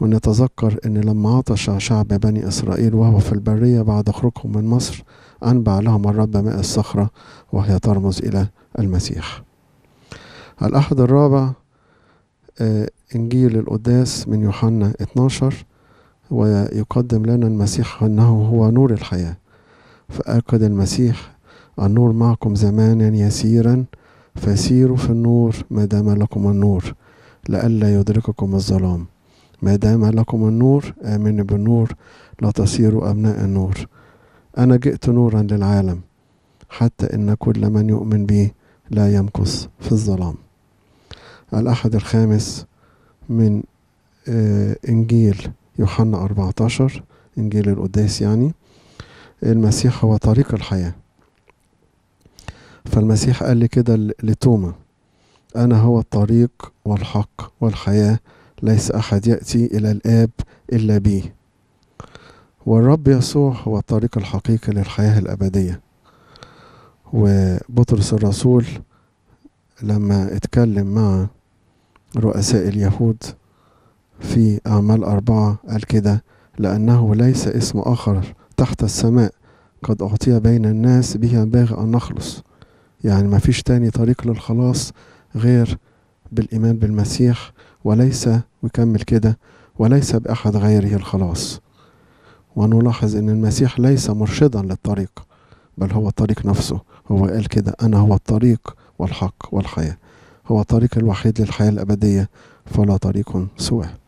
ونتذكر أن لما عطش شعب بني إسرائيل وهو في البرية بعد خروجهم من مصر أنبع لهم الرب ماء الصخرة وهي ترمز إلى المسيح الأحد الرابع آه، إنجيل القداس من يوحنا 12 ويقدم لنا المسيح أنه هو نور الحياة فأكد المسيح النور معكم زمانا يسيرا فسيروا في النور ما دام لكم النور لئلا يدرككم الظلام ما دام لكم النور آمنوا بالنور لا تصيروا أبناء النور أنا جئت نورا للعالم حتى إن كل من يؤمن بي لا يمكث في الظلام الأحد الخامس من آه، إنجيل يوحنا 14 إنجيل القداس يعني المسيح هو طريق الحياة فالمسيح قال لي كده لتوما أنا هو الطريق والحق والحياة ليس أحد يأتي إلى الآب إلا به والرب يسوع هو الطريق الحقيقي للحياة الأبدية وبطرس الرسول لما اتكلم مع رؤساء اليهود في أعمال أربعة قال كده لأنه ليس اسم آخر تحت السماء قد أعطي بين الناس به ينبغي أن نخلص يعني مفيش تاني طريق للخلاص غير بالإيمان بالمسيح وليس ويكمل كده وليس بأحد غيره الخلاص ونلاحظ أن المسيح ليس مرشدا للطريق بل هو الطريق نفسه هو قال كده أنا هو الطريق والحق والحياة هو الطريق الوحيد للحياة الأبدية فلا طريق سواه